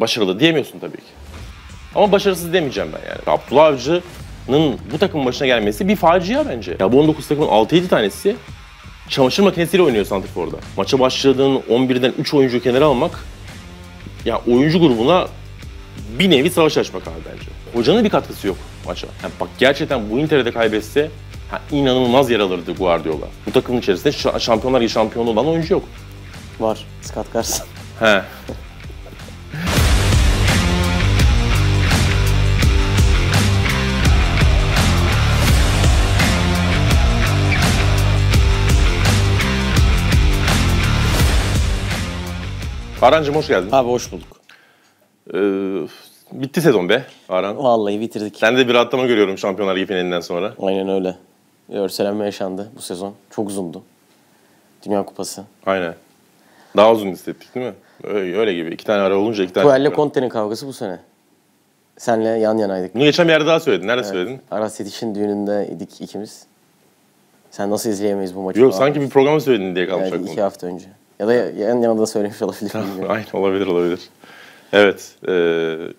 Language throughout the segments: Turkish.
başarılı diyemiyorsun tabii ki. Ama başarısız demeyeceğim ben yani. Abdullah Avcı'nın bu takımın başına gelmesi bir facia bence. Ya bu 19 takımın 6-7 tanesi çamaşır makinesiyle oynuyor Santifor'da. Maça başladığın 11'den 3 oyuncu kenara almak ya oyuncu grubuna bir nevi savaş açmak abi bence. Hocanın bir katkısı yok maça. Yani bak gerçekten bu Inter'de kaybetse ha, inanılmaz yer alırdı Guardiola. Bu takımın içerisinde şampiyonlar gibi şampiyonu olan oyuncu yok. Var. Scott Carson. He. Arancım hoş geldin. Abi hoş bulduk. Ee, bitti sezon be Aran. Vallahi bitirdik. Sen de bir rahatlama görüyorum Şampiyonlar Ligi finalinden sonra. Aynen öyle. Örselenme yaşandı bu sezon. Çok uzundu. Dünya Kupası. Aynen. Daha uzun hissettik değil mi? Öyle, öyle gibi. İki tane ara olunca iki tane. Puel'le Conte'nin kavgası bu sene. Senle yan yanaydık. Bunu geçen bir yerde daha söyledin. Nerede evet. söyledin? Aras Yetiş'in düğünündeydik ikimiz. Sen nasıl izleyemeyiz bu maçı? Yok sanki bir programı söyledin diye kalmış evet, aklımda. iki hafta önce. Ya da yan yana da söylemiş olabilir. Aynen olabilir olabilir. Evet. E,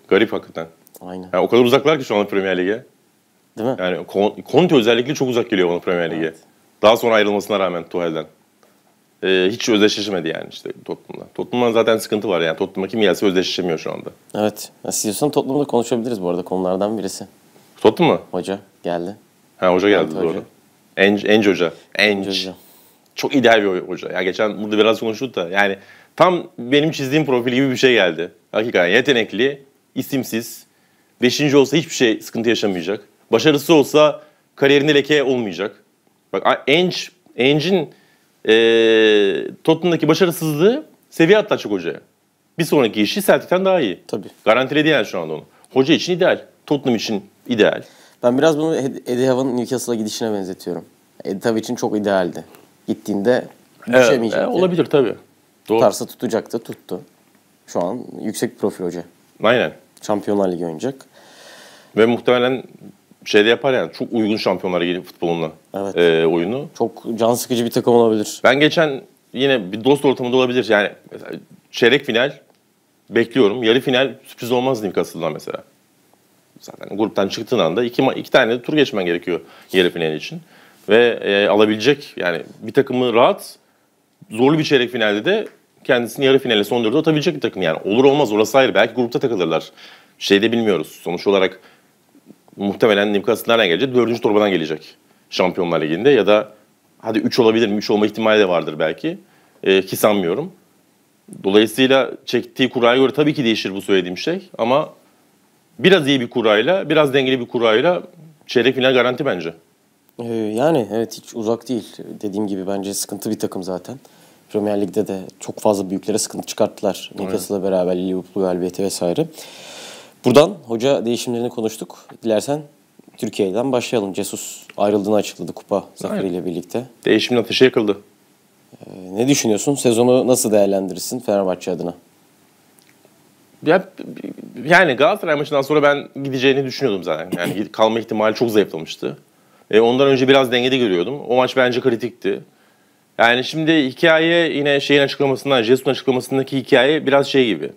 garip hakikaten. Aynen. Yani o kadar uzaklar ki şu anda Premier Lig'e. Değil mi? Yani Conte özellikle çok uzak geliyor bana Premier Lig'e. Evet. Daha sonra ayrılmasına rağmen Tuhel'den. Ee, hiç özdeşleşmedi yani işte Tottenham'la. Tottenham'dan zaten sıkıntı var yani. Tottenham'a kim gelse özdeşleşemiyor şu anda. Evet. Siz diyorsan Tottenham'da konuşabiliriz bu arada konulardan birisi. Tottenham mı? Hoca geldi. Ha hoca geldi evet, doğru. Hoca. Eng, Eng Hoca. Eng. Eng Hoca çok ideal bir hoca. Ya geçen burada biraz konuştuk da yani tam benim çizdiğim profil gibi bir şey geldi. Hakikaten yetenekli, isimsiz, beşinci olsa hiçbir şey sıkıntı yaşamayacak. Başarısı olsa kariyerinde leke olmayacak. Bak Eng, Eng'in e, Tottenham'daki başarısızlığı seviye atlatacak hocaya. Bir sonraki işi Celtic'ten daha iyi. Tabii. Garantiledi yani şu anda onu. Hoca için ideal. Tottenham için ideal. Ben biraz bunu Eddie Howe'ın Newcastle'a gidişine benzetiyorum. Eddie Howe için çok idealdi gittiğinde düşemeyecekti. Evet, olabilir tabii. Doğru. Tutarsa tutacaktı, tuttu. Şu an yüksek profil hoca. Aynen. Şampiyonlar Ligi oynayacak. Ve muhtemelen şey de yapar yani çok uygun şampiyonlara gelip futbolunla evet. e, oyunu. Çok can sıkıcı bir takım olabilir. Ben geçen yine bir dost ortamında olabilir. Yani çeyrek final bekliyorum. Yarı final sürpriz olmaz Newcastle'dan mesela. Zaten gruptan çıktığın anda iki, iki tane de tur geçmen gerekiyor yarı final için ve e, alabilecek yani bir takımı rahat zorlu bir çeyrek finalde de kendisini yarı finale son dörde atabilecek bir takım yani. Olur olmaz orası ayrı. Belki grupta takılırlar. Şey de bilmiyoruz. Sonuç olarak muhtemelen Newcastle nereden gelecek? Dördüncü torbadan gelecek. Şampiyonlar Ligi'nde ya da hadi 3 olabilir mi? 3 olma ihtimali de vardır belki. E, ki sanmıyorum. Dolayısıyla çektiği kuraya göre tabii ki değişir bu söylediğim şey ama biraz iyi bir kurayla, biraz dengeli bir kurayla çeyrek final garanti bence. Ee, yani evet hiç uzak değil. Dediğim gibi bence sıkıntı bir takım zaten. Premier Lig'de de çok fazla büyüklere sıkıntı çıkarttılar. Newcastle'la beraber Liverpool galibiyeti vesaire. Buradan hoca değişimlerini konuştuk. Dilersen Türkiye'den başlayalım. Cesus ayrıldığını açıkladı kupa zaferiyle birlikte. Değişimin ateşi yakıldı. Ee, ne düşünüyorsun? Sezonu nasıl değerlendirirsin Fenerbahçe adına? Ya, yani Galatasaray maçından sonra ben gideceğini düşünüyordum zaten. Yani kalma ihtimali çok zayıflamıştı. E, ondan önce biraz dengede görüyordum. O maç bence kritikti. Yani şimdi hikaye yine şeyin açıklamasından, Jesus'un açıklamasındaki hikaye biraz şey gibi.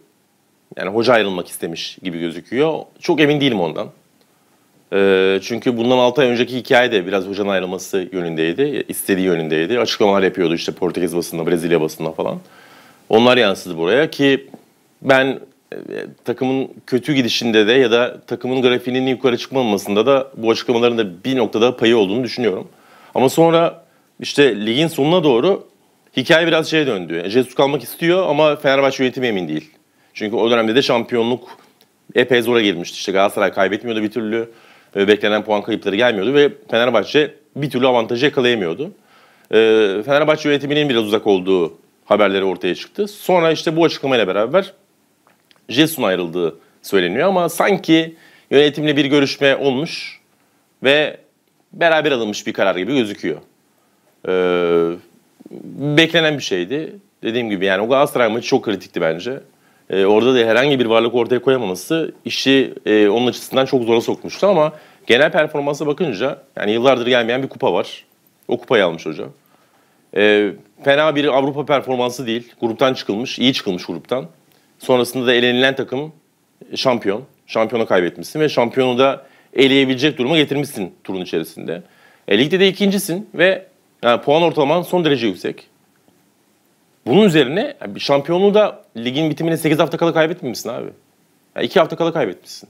Yani hoca ayrılmak istemiş gibi gözüküyor. Çok emin değilim ondan. E, çünkü bundan 6 ay önceki hikaye de biraz hocanın ayrılması yönündeydi. istediği yönündeydi. Açıklamalar yapıyordu işte Portekiz basında, Brezilya basında falan. Onlar yansıdı buraya ki ben e, takımın kötü gidişinde de ya da takımın grafiğinin yukarı çıkmamasında da bu açıklamaların da bir noktada payı olduğunu düşünüyorum. Ama sonra işte ligin sonuna doğru hikaye biraz şeye döndü. Yani e, Jesus kalmak istiyor ama Fenerbahçe yönetimi emin değil. Çünkü o dönemde de şampiyonluk epey zora gelmişti. İşte Galatasaray kaybetmiyordu bir türlü. Beklenen puan kayıpları gelmiyordu ve Fenerbahçe bir türlü avantajı yakalayamıyordu. E, Fenerbahçe yönetiminin biraz uzak olduğu haberleri ortaya çıktı. Sonra işte bu açıklamayla beraber Gilson ayrıldığı söyleniyor ama sanki yönetimle bir görüşme olmuş ve beraber alınmış bir karar gibi gözüküyor. Ee, beklenen bir şeydi. Dediğim gibi yani o Galatasaray maçı çok kritikti bence. Ee, orada da herhangi bir varlık ortaya koyamaması işi e, onun açısından çok zora sokmuştu ama genel performansa bakınca yani yıllardır gelmeyen bir kupa var. O kupayı almış hoca. Ee, fena bir Avrupa performansı değil. Gruptan çıkılmış, iyi çıkılmış gruptan. Sonrasında da elenilen takım e, şampiyon. Şampiyonu kaybetmişsin ve şampiyonu da eleyebilecek duruma getirmişsin turun içerisinde. E, ligde de ikincisin ve yani e, puan ortalaman son derece yüksek. Bunun üzerine e, şampiyonu da ligin bitimine 8 hafta kala kaybetmemişsin abi. Yani 2 hafta kala kaybetmişsin.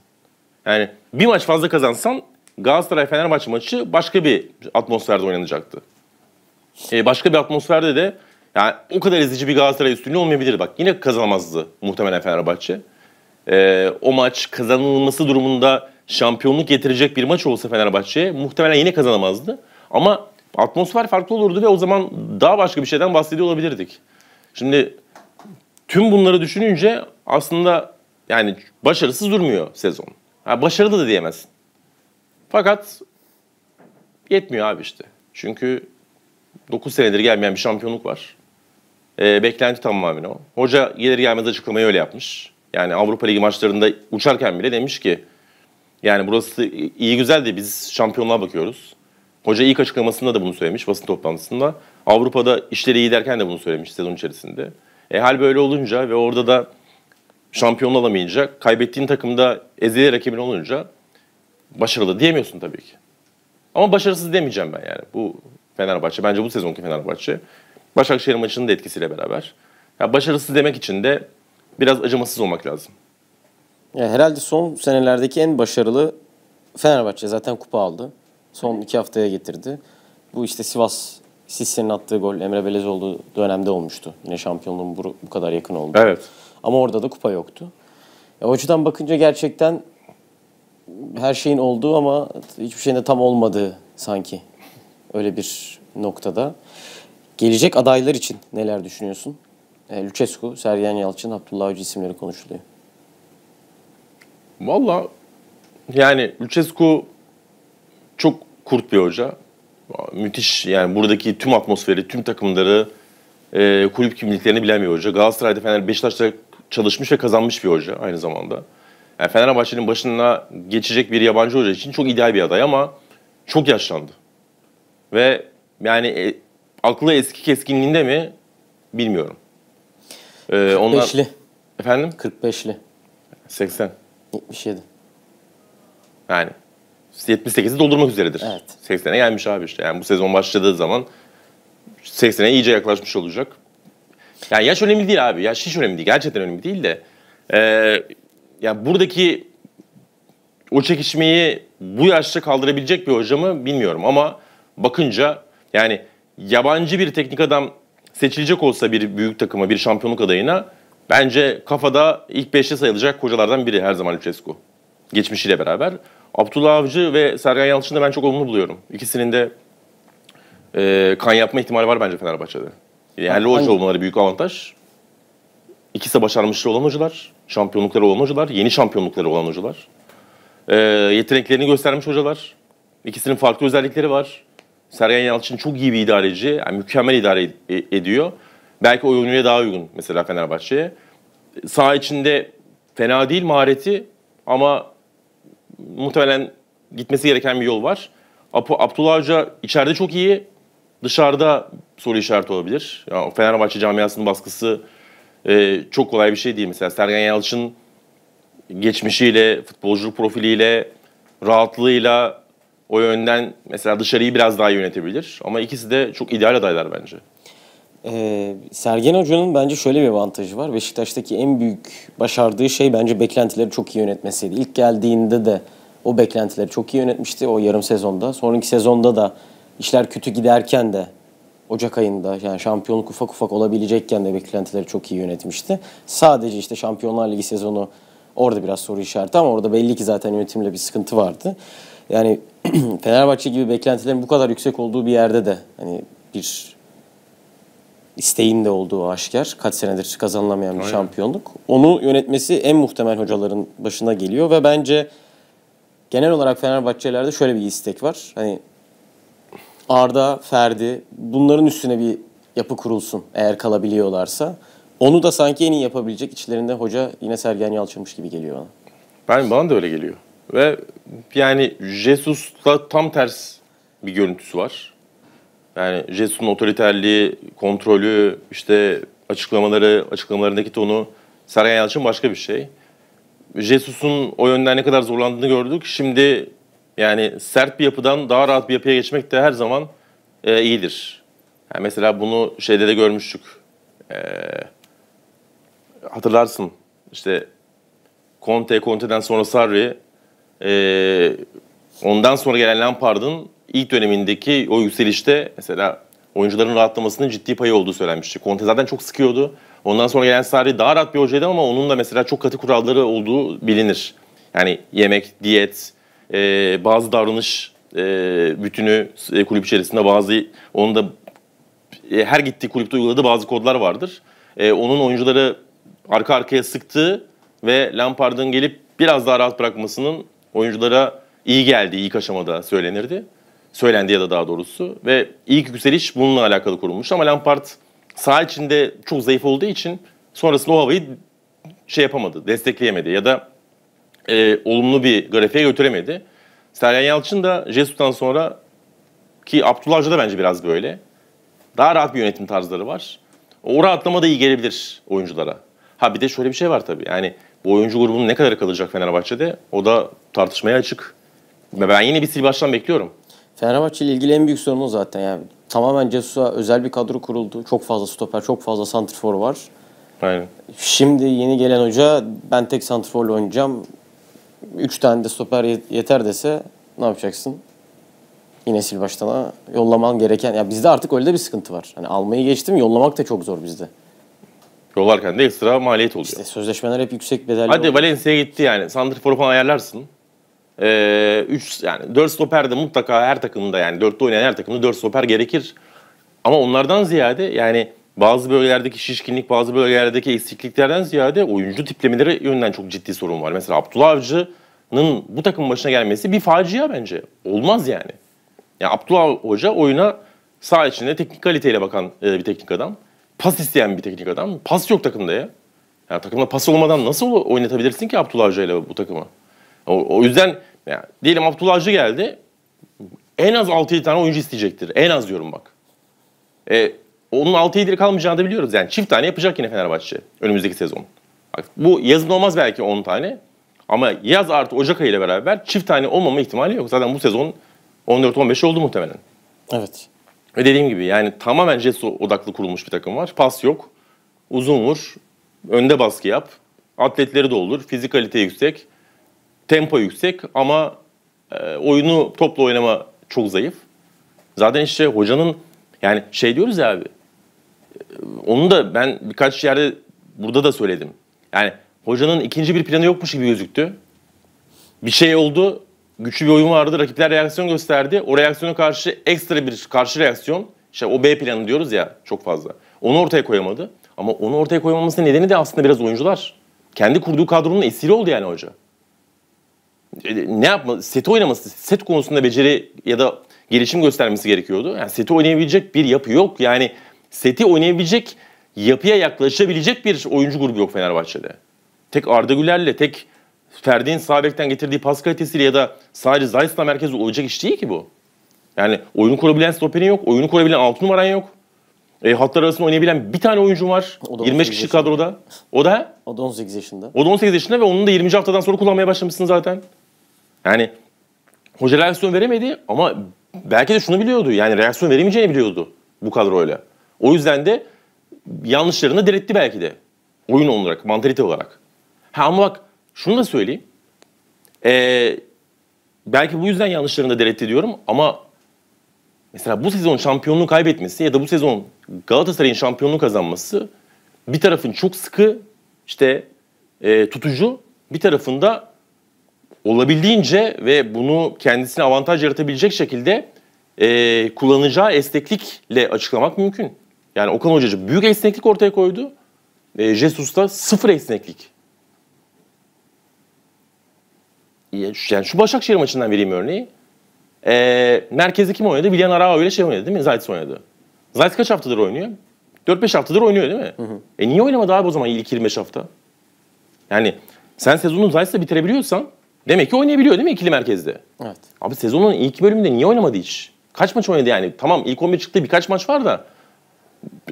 Yani bir maç fazla kazansan Galatasaray-Fenerbahçe maçı başka bir atmosferde oynanacaktı. E, başka bir atmosferde de yani o kadar ezici bir Galatasaray üstünlüğü olmayabilir. Bak yine kazanamazdı muhtemelen Fenerbahçe. Ee, o maç kazanılması durumunda şampiyonluk getirecek bir maç olsa Fenerbahçe'ye muhtemelen yine kazanamazdı. Ama atmosfer farklı olurdu ve o zaman daha başka bir şeyden bahsediyor olabilirdik. Şimdi tüm bunları düşününce aslında yani başarısız durmuyor sezon. Ha, başarılı da diyemezsin. Fakat yetmiyor abi işte. Çünkü 9 senedir gelmeyen bir şampiyonluk var. E, beklenti tamamen o. Hoca gelir gelmez açıklamayı öyle yapmış. Yani Avrupa Ligi maçlarında uçarken bile demiş ki yani burası iyi güzel de biz şampiyonluğa bakıyoruz. Hoca ilk açıklamasında da bunu söylemiş basın toplantısında. Avrupa'da işleri iyi derken de bunu söylemiş sezon içerisinde. E hal böyle olunca ve orada da şampiyon olamayınca, kaybettiğin takımda ezeli rakibin olunca başarılı diyemiyorsun tabii ki. Ama başarısız demeyeceğim ben yani. Bu Fenerbahçe, bence bu sezonki Fenerbahçe Başakşehir maçının da etkisiyle beraber. Ya başarısız demek için de biraz acımasız olmak lazım. Yani herhalde son senelerdeki en başarılı Fenerbahçe zaten kupa aldı. Son iki haftaya getirdi. Bu işte Sivas Sisse'nin attığı gol Emre Belezoğlu dönemde olmuştu. Yine şampiyonluğun bu, bu kadar yakın oldu. Evet. Ama orada da kupa yoktu. E, o açıdan bakınca gerçekten her şeyin olduğu ama hiçbir şeyin de tam olmadığı sanki. Öyle bir noktada. Gelecek adaylar için neler düşünüyorsun? E, Lucescu, Sergen Yalçın, Abdullah Avcı isimleri konuşuluyor. Valla yani Lucescu çok kurt bir hoca. Müthiş yani buradaki tüm atmosferi, tüm takımları, e, kulüp kimliklerini bilen bir hoca. Galatasaray'da Fener Beşiktaş'ta çalışmış ve kazanmış bir hoca aynı zamanda. Yani Fenerbahçe'nin başına geçecek bir yabancı hoca için çok ideal bir aday ama çok yaşlandı. Ve yani e, Aklı eski keskinliğinde mi bilmiyorum. Ee, 45'li. Onlar... Efendim? 45'li. 80. 77. Yani 78'i doldurmak üzeredir. Evet. 80'e gelmiş abi işte. Yani bu sezon başladığı zaman 80'e iyice yaklaşmış olacak. Yani yaş önemli değil abi. Yaş hiç önemli değil. Gerçekten önemli değil de. Ee, yani buradaki o çekişmeyi bu yaşta kaldırabilecek bir hoca mı bilmiyorum ama bakınca yani yabancı bir teknik adam seçilecek olsa bir büyük takıma, bir şampiyonluk adayına bence kafada ilk beşte sayılacak kocalardan biri her zaman Lucescu. Geçmişiyle beraber. Abdullah Avcı ve Sergen Yalçın'ı ben çok olumlu buluyorum. İkisinin de e, kan yapma ihtimali var bence Fenerbahçe'de. Yani hoca olmaları büyük avantaj. İkisi de başarmışlı olan hocalar, şampiyonlukları olan hocalar, yeni şampiyonlukları olan hocalar. E, yeteneklerini göstermiş hocalar. İkisinin farklı özellikleri var. Sergen Yalçın çok iyi bir idareci. Yani mükemmel idare ed- ediyor. Belki oyuncuya daha uygun mesela Fenerbahçe'ye. Sağ içinde fena değil mahareti ama muhtemelen gitmesi gereken bir yol var. Abdullah Hoca içeride çok iyi. Dışarıda soru işareti olabilir. Yani Fenerbahçe camiasının baskısı e, çok kolay bir şey değil. Mesela Sergen Yalçın geçmişiyle, futbolculuk profiliyle, rahatlığıyla o yönden mesela dışarıyı biraz daha yönetebilir. Ama ikisi de çok ideal adaylar bence. Ee, Sergen Hoca'nın bence şöyle bir avantajı var. Beşiktaş'taki en büyük başardığı şey bence beklentileri çok iyi yönetmesiydi. İlk geldiğinde de o beklentileri çok iyi yönetmişti o yarım sezonda. Sonraki sezonda da işler kötü giderken de Ocak ayında yani şampiyonluk ufak ufak olabilecekken de beklentileri çok iyi yönetmişti. Sadece işte Şampiyonlar Ligi sezonu orada biraz soru işareti ama orada belli ki zaten yönetimle bir sıkıntı vardı. Yani Fenerbahçe gibi beklentilerin bu kadar yüksek olduğu bir yerde de hani bir isteğin de olduğu aşikar. Kaç senedir kazanılamayan bir Aynen. şampiyonluk. Onu yönetmesi en muhtemel hocaların başına geliyor ve bence genel olarak Fenerbahçelerde şöyle bir istek var. Hani Arda, Ferdi bunların üstüne bir yapı kurulsun eğer kalabiliyorlarsa. Onu da sanki en iyi yapabilecek içlerinde hoca yine Sergen Yalçın'mış gibi geliyor bana. Ben bana da öyle geliyor. Ve yani Jesus'la tam ters bir görüntüsü var. Yani Jesus'un otoriterliği, kontrolü, işte açıklamaları, açıklamalarındaki tonu Sergen Yalçın başka bir şey. Jesus'un o yönden ne kadar zorlandığını gördük. Şimdi yani sert bir yapıdan daha rahat bir yapıya geçmek de her zaman e, iyidir. Yani mesela bunu şeyde de görmüştük. E, hatırlarsın işte Conte, Conte'den sonra Sarri e, ondan sonra gelen Lampard'ın ilk dönemindeki o yükselişte mesela oyuncuların rahatlamasının ciddi payı olduğu söylenmişti. Conte zaten çok sıkıyordu. Ondan sonra gelen Sarri daha rahat bir hocaydı ama onun da mesela çok katı kuralları olduğu bilinir. Yani yemek, diyet, e, bazı davranış e, bütünü e, kulüp içerisinde bazı onun da e, her gittiği kulüpte uyguladığı bazı kodlar vardır. E, onun oyuncuları arka arkaya sıktığı ve Lampard'ın gelip biraz daha rahat bırakmasının Oyunculara iyi geldi ilk aşamada söylenirdi. Söylendi ya da daha doğrusu. Ve ilk yükseliş bununla alakalı kurulmuş. Ama Lampard sağ içinde çok zayıf olduğu için sonrasında o havayı şey yapamadı, destekleyemedi ya da e, olumlu bir grafiğe götüremedi. Sergen Yalçın da Jesus'tan sonra ki Abdullah da bence biraz böyle. Daha rahat bir yönetim tarzları var. O rahatlama da iyi gelebilir oyunculara. Ha bir de şöyle bir şey var tabii. Yani bu oyuncu grubunun ne kadar kalacak Fenerbahçe'de? O da tartışmaya açık. ben yine bir sil baştan bekliyorum. Fenerbahçe ile ilgili en büyük sorun o zaten. Yani tamamen Cesus'a özel bir kadro kuruldu. Çok fazla stoper, çok fazla santrifor var. Aynen. Şimdi yeni gelen hoca ben tek santriforla oynayacağım. Üç tane de stoper yeter dese ne yapacaksın? Yine sil Silvaç'tana yollaman gereken. Ya bizde artık öyle bir sıkıntı var. Hani almayı geçtim yollamak da çok zor bizde yollarken de ekstra maliyet oluyor. İşte sözleşmeler hep yüksek bedelli Hadi Valencia'ya gitti yani. Santrifor falan ayarlarsın. 3 ee, üç, yani 4 stoper de mutlaka her takımda yani 4'te oynayan her takımda 4 stoper gerekir. Ama onlardan ziyade yani bazı bölgelerdeki şişkinlik, bazı bölgelerdeki eksikliklerden ziyade oyuncu tiplemeleri yönden çok ciddi sorun var. Mesela Abdullah Avcı'nın bu takım başına gelmesi bir facia bence. Olmaz yani. Yani Abdullah Hoca oyuna sağ içinde teknik kaliteyle bakan e, bir teknik adam pas isteyen bir teknik adam. Pas yok takımda ya. Yani takımda pas olmadan nasıl oynatabilirsin ki Abdullah Avcı ile bu takımı? O, o yüzden yani diyelim Abdullah Avcı geldi. En az 6-7 tane oyuncu isteyecektir. En az diyorum bak. E, onun 6-7'li kalmayacağını da biliyoruz. Yani çift tane yapacak yine Fenerbahçe önümüzdeki sezon. Bak, bu yazın olmaz belki 10 tane. Ama yaz artı Ocak ayı ile beraber çift tane olmama ihtimali yok. Zaten bu sezon 14-15 oldu muhtemelen. Evet. Ve dediğim gibi yani tamamen jest odaklı kurulmuş bir takım var. Pas yok, uzun vur, önde baskı yap. Atletleri de olur, fizikalite yüksek, tempo yüksek ama e, oyunu topla oynama çok zayıf. Zaten işte hocanın yani şey diyoruz ya abi. E, onu da ben birkaç yerde burada da söyledim. Yani hocanın ikinci bir planı yokmuş gibi gözüktü. Bir şey oldu, güçlü bir oyun vardı. Rakipler reaksiyon gösterdi. O reaksiyona karşı ekstra bir karşı reaksiyon. İşte o B planı diyoruz ya çok fazla. Onu ortaya koyamadı. Ama onu ortaya koyamamasının nedeni de aslında biraz oyuncular. Kendi kurduğu kadronun esiri oldu yani hoca. E, ne yapma seti oynaması, set konusunda beceri ya da gelişim göstermesi gerekiyordu. Yani seti oynayabilecek bir yapı yok. Yani seti oynayabilecek, yapıya yaklaşabilecek bir oyuncu grubu yok Fenerbahçe'de. Tek Arda Güler'le, tek Ferdi'nin Sabek'ten getirdiği pas kalitesiyle ya da sadece Zayt'la merkezi olacak iş değil ki bu. Yani oyunu kurabilen stoperin yok. Oyunu kurabilen 6 numaran yok. E, hatlar arasında oynayabilen bir tane oyuncu var. 25 kişi kadroda. O da? O da 18 yaşında. O da 18 yaşında ve onun da 20. haftadan sonra kullanmaya başlamışsın zaten. Yani hoca reaksiyon veremedi ama belki de şunu biliyordu. Yani reaksiyon veremeyeceğini biliyordu bu kadroyla. O yüzden de yanlışlarını diretti belki de. Oyun olarak, mantalite olarak. Ha ama bak şunu da söyleyeyim. Ee, belki bu yüzden yanlışlarını da delete ediyorum ama mesela bu sezon şampiyonluğu kaybetmesi ya da bu sezon Galatasaray'ın şampiyonluğu kazanması bir tarafın çok sıkı işte e, tutucu bir tarafında olabildiğince ve bunu kendisine avantaj yaratabilecek şekilde e, kullanacağı esneklikle açıklamak mümkün. Yani Okan Hocacı büyük esneklik ortaya koydu. E, Jesus'ta sıfır esneklik. yani şu Başakşehir maçından vereyim örneği. E, merkezde kim oynadı? Willian Arao ile şey oynadı değil mi? Zayt's oynadı. Zayt's kaç haftadır oynuyor? 4-5 haftadır oynuyor değil mi? Hı hı. E niye oynamadı abi o zaman ilk 25 hafta? Yani sen sezonun Zayt'sla bitirebiliyorsan demek ki oynayabiliyor değil mi ikili merkezde? Evet. Abi sezonun ilk bölümünde niye oynamadı hiç? Kaç maç oynadı yani? Tamam ilk 11 çıktı birkaç maç var da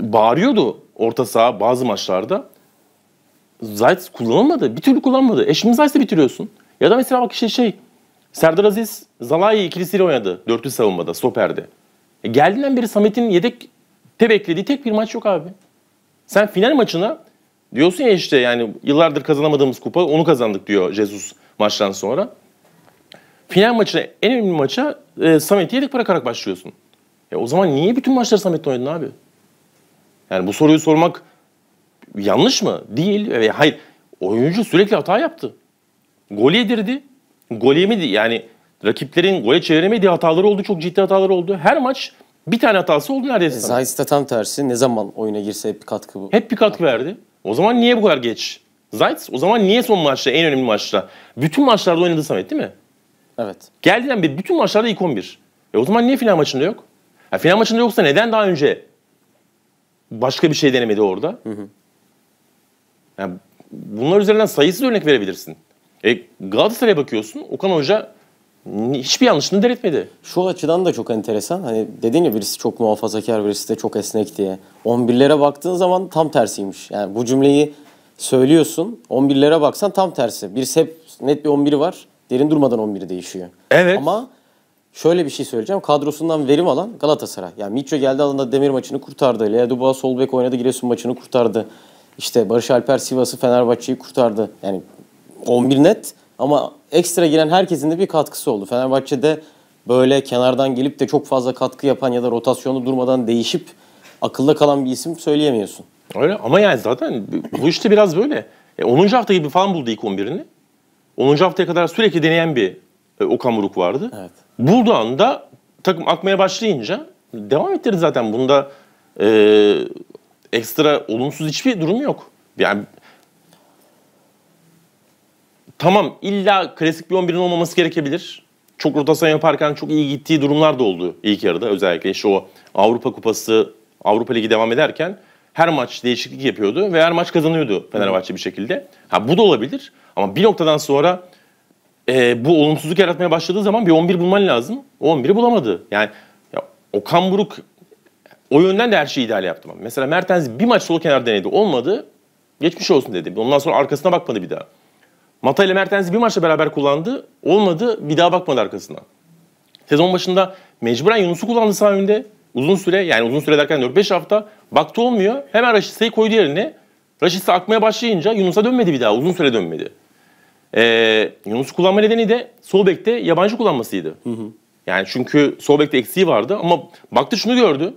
bağırıyordu orta saha bazı maçlarda. Zayt kullanılmadı. Bir türlü kullanmadı. E şimdi Zayt'sla bitiriyorsun. Ya da mesela bak işte şey Serdar Aziz Zalai ikilisiyle oynadı. Dörtlü savunmada, stoperde. E geldiğinden beri Samet'in yedekte beklediği tek bir maç yok abi. Sen final maçına diyorsun ya işte yani yıllardır kazanamadığımız kupa onu kazandık diyor Jesus maçtan sonra. Final maçına en önemli maça e, Samet'i yedek bırakarak başlıyorsun. E, o zaman niye bütün maçları Samet'le oynadın abi? Yani bu soruyu sormak yanlış mı? Değil. E, hayır. Oyuncu sürekli hata yaptı. Gol yedirdi. Gol yemedi. Yani rakiplerin gole çeviremediği hataları oldu. Çok ciddi hataları oldu. Her maç bir tane hatası oldu neredeyse. E, Zayis de tam tersi. Ne zaman oyuna girse hep bir katkı bu. Hep bir katkı verdi. O zaman niye bu kadar geç? Zayt o zaman niye son maçta en önemli maçta? Bütün maçlarda oynadı Samet değil mi? Evet. Geldiğinden beri bütün maçlarda ilk 11. E o zaman niye final maçında yok? Ya final maçında yoksa neden daha önce başka bir şey denemedi orada? Hı hı. Yani bunlar üzerinden sayısız örnek verebilirsin. E, Galatasaray'a bakıyorsun Okan Hoca hiçbir yanlışını delirtmedi. Şu açıdan da çok enteresan. Hani dedin ya birisi çok muhafazakar, birisi de çok esnek diye. 11'lere baktığın zaman tam tersiymiş. Yani bu cümleyi söylüyorsun. 11'lere baksan tam tersi. Bir hep net bir 11'i var. Derin durmadan 11'i değişiyor. Evet. Ama şöyle bir şey söyleyeceğim. Kadrosundan verim alan Galatasaray. Yani Mitcho geldi alanda Demir maçını kurtardı. Lea Dubois sol bek oynadı. Giresun maçını kurtardı. İşte Barış Alper Sivas'ı Fenerbahçe'yi kurtardı. Yani 11 net ama ekstra giren herkesin de bir katkısı oldu. Fenerbahçe'de böyle kenardan gelip de çok fazla katkı yapan ya da rotasyonu durmadan değişip akılda kalan bir isim söyleyemiyorsun. Öyle ama yani zaten bu işte biraz böyle. E, 10. hafta gibi falan buldu ilk 11'ini. 10. haftaya kadar sürekli deneyen bir e, Okan Buruk vardı. Evet. Bulduğu anda takım akmaya başlayınca devam ettirdi zaten. Bunda e, ekstra olumsuz hiçbir durum yok. Yani tamam illa klasik bir 11'in olmaması gerekebilir. Çok rotasyon yaparken çok iyi gittiği durumlar da oldu ilk yarıda. Özellikle işte o Avrupa Kupası, Avrupa Ligi devam ederken her maç değişiklik yapıyordu ve her maç kazanıyordu Fenerbahçe bir şekilde. Ha bu da olabilir ama bir noktadan sonra e, bu olumsuzluk yaratmaya başladığı zaman bir 11 bulman lazım. O 11'i bulamadı. Yani ya, Okan Buruk o yönden de her şeyi ideal yaptı. Mesela Mertens bir maç sol kenar denedi olmadı. Geçmiş olsun dedi. Ondan sonra arkasına bakmadı bir daha. Mata ile Mertens'i bir maçla beraber kullandı. Olmadı. Bir daha bakmadı arkasına. Sezon başında mecburen Yunus'u kullandı sağ önde. Uzun süre yani uzun süre derken 4-5 hafta baktı olmuyor. Hemen Raşitse'yi koydu yerine. Raşitse akmaya başlayınca Yunus'a dönmedi bir daha. Uzun süre dönmedi. Ee, Yunus'u kullanma nedeni de sol bekte yabancı kullanmasıydı. Hı hı. Yani çünkü sol bekte eksiği vardı ama baktı şunu gördü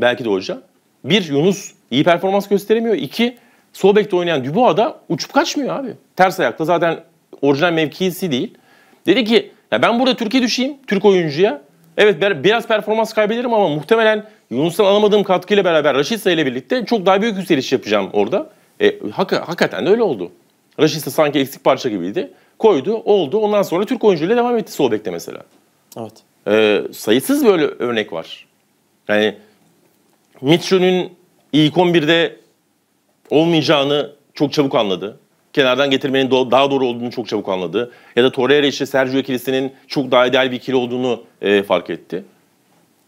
belki de hoca. Bir, Yunus iyi performans gösteremiyor. İki, Sol bekte oynayan Dubois da uçup kaçmıyor abi. Ters ayakta zaten orijinal mevkisi değil. Dedi ki ya ben burada Türkiye düşeyim Türk oyuncuya. Evet biraz performans kaybederim ama muhtemelen Yunus'tan alamadığım katkıyla beraber Raşit ile birlikte çok daha büyük yükseliş yapacağım orada. E, hak, hakikaten de öyle oldu. Raşitsa sanki eksik parça gibiydi. Koydu, oldu. Ondan sonra Türk oyuncuyla devam etti sol bekte mesela. Evet. E, sayısız böyle örnek var. Yani Mitchell'ün ilk 11'de olmayacağını çok çabuk anladı. Kenardan getirmenin do- daha doğru olduğunu çok çabuk anladı. Ya da Torreira işte Sergio ikilisi'nin çok daha ideal bir ikili olduğunu e, fark etti.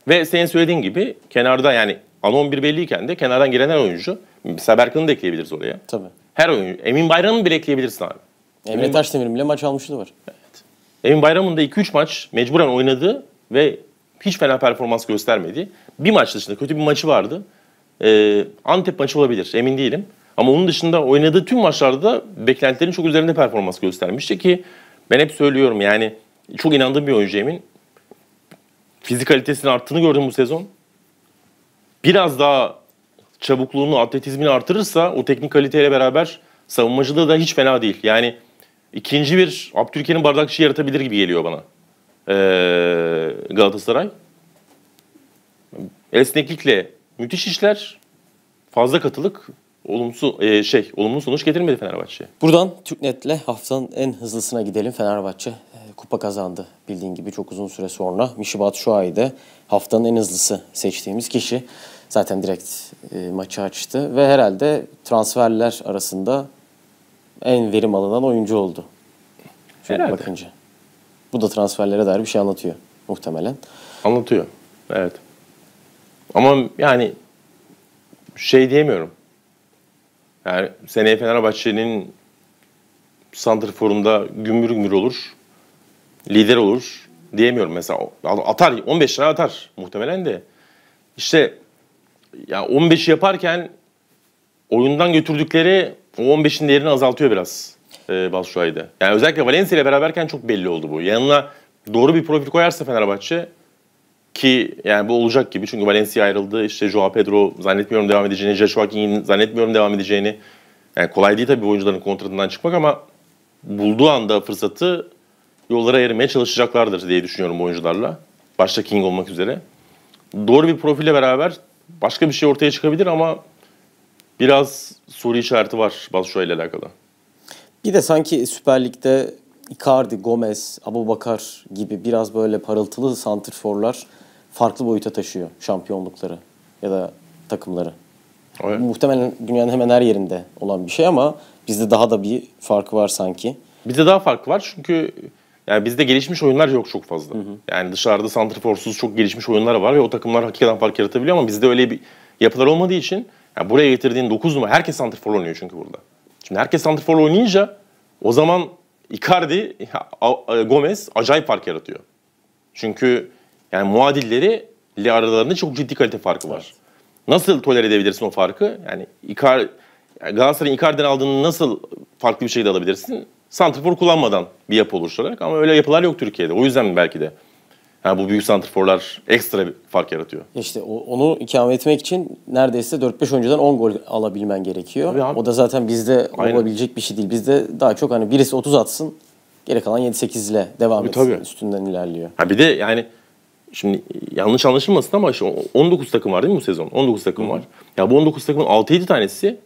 Ve senin söylediğin gibi kenarda yani ana 11 belliyken de kenardan giren her oyuncu Seberkan'ı da ekleyebiliriz oraya. Tabii. Her oyuncu. Emin Bayram'ı bile ekleyebilirsin abi. Emre Emin... Taşdemir'in bile maç almışlığı var. Evet. Emin Bayram'ın da 2-3 maç mecburen oynadı ve hiç fena performans göstermedi. Bir maç dışında kötü bir maçı vardı. Ee, Antep maçı olabilir emin değilim. Ama onun dışında oynadığı tüm maçlarda da beklentilerin çok üzerinde performans göstermişti ki ben hep söylüyorum yani çok inandığım bir oyuncu Emin. Fizik kalitesinin arttığını gördüm bu sezon. Biraz daha çabukluğunu, atletizmini artırırsa o teknik kaliteyle beraber savunmacılığı da hiç fena değil. Yani ikinci bir Abdülkerim Bardakçı yaratabilir gibi geliyor bana. Ee, Galatasaray. Esneklikle müthiş işler. Fazla katılık olumsuz e, şey olumlu sonuç getirmedi Fenerbahçe. Buradan Türknet'le haftanın en hızlısına gidelim. Fenerbahçe e, kupa kazandı bildiğin gibi çok uzun süre sonra. Mişibat Şua'yı haftanın en hızlısı seçtiğimiz kişi. Zaten direkt e, maçı açtı ve herhalde transferler arasında en verim alınan oyuncu oldu. Şöyle herhalde. bakınca. Bu da transferlere dair bir şey anlatıyor muhtemelen. Anlatıyor. Evet. Ama yani şey diyemiyorum. Yani seneye Fenerbahçe'nin Forum'da gümbür gümbür olur. Lider olur diyemiyorum mesela. Atar 15 lira atar muhtemelen de. İşte ya 15 yaparken oyundan götürdükleri o 15'in değerini azaltıyor biraz e, Batshuayi'de. Yani özellikle Valencia ile beraberken çok belli oldu bu. Yanına doğru bir profil koyarsa Fenerbahçe ki yani bu olacak gibi çünkü Valencia ayrıldı. İşte Joao Pedro zannetmiyorum devam edeceğini, Joshua King'in zannetmiyorum devam edeceğini. Yani kolay değil tabii bu oyuncuların kontratından çıkmak ama bulduğu anda fırsatı yollara erimeye çalışacaklardır diye düşünüyorum bu oyuncularla. Başta King olmak üzere. Doğru bir profille beraber başka bir şey ortaya çıkabilir ama biraz soru işareti var Batshuayi ile alakalı. Bir de sanki Süper Lig'de Icardi, Gomez, Abubakar gibi biraz böyle parıltılı santrforlar farklı boyuta taşıyor şampiyonlukları ya da takımları. Evet. Muhtemelen dünyanın hemen her yerinde olan bir şey ama bizde daha da bir farkı var sanki. Bizde daha farkı var çünkü yani bizde gelişmiş oyunlar yok çok fazla. Hı hı. Yani dışarıda santriforsuz çok gelişmiş oyunlar var ve o takımlar hakikaten fark yaratabiliyor ama bizde öyle bir yapılar olmadığı için yani buraya getirdiğin 9 numara herkes santrifor oynuyor çünkü burada. Şimdi herkes santrifor oynayınca o zaman Icardi, Gomez acayip fark yaratıyor. Çünkü yani muadilleri ile aralarında çok ciddi kalite farkı var. Nasıl toler edebilirsin o farkı? Yani Ikar, Galatasaray'ın Icardi'den aldığını nasıl farklı bir şekilde alabilirsin? Santrfor kullanmadan bir yapı oluşturarak ama öyle yapılar yok Türkiye'de. O yüzden belki de yani bu büyük santrforlar ekstra bir fark yaratıyor. İşte onu ikame etmek için neredeyse 4-5 oyuncudan 10 gol alabilmen gerekiyor. Tabii abi. O da zaten bizde Aynen. olabilecek bir şey değil. Bizde daha çok hani birisi 30 atsın, geri kalan 7-8 ile devam tabii, etsin. Tabii. Üstünden ilerliyor. Ha bir de yani Şimdi e, yanlış anlaşılmasın ama işte 19 takım var değil mi bu sezon? 19 takım Hı. var. Ya bu 19 takımın 6-7 tanesi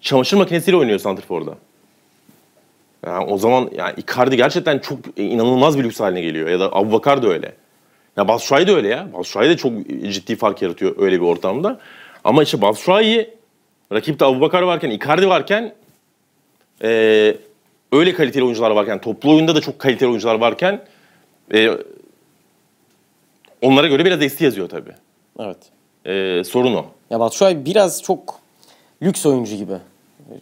çamaşır makinesiyle oynuyor Santrfor'da. Yani o zaman yani Icardi gerçekten çok e, inanılmaz bir lüks haline geliyor. Ya da Abubakar da öyle. Ya Batshuayi da öyle ya. Batshuayi da çok e, ciddi fark yaratıyor öyle bir ortamda. Ama işte Batshuayi rakipte Abubakar varken, Icardi varken e, öyle kaliteli oyuncular varken, toplu oyunda da çok kaliteli oyuncular varken e, Onlara göre biraz eksi yazıyor tabii. Evet. Ee, sorun o. Ya Batshuayi biraz çok lüks oyuncu gibi. Ee,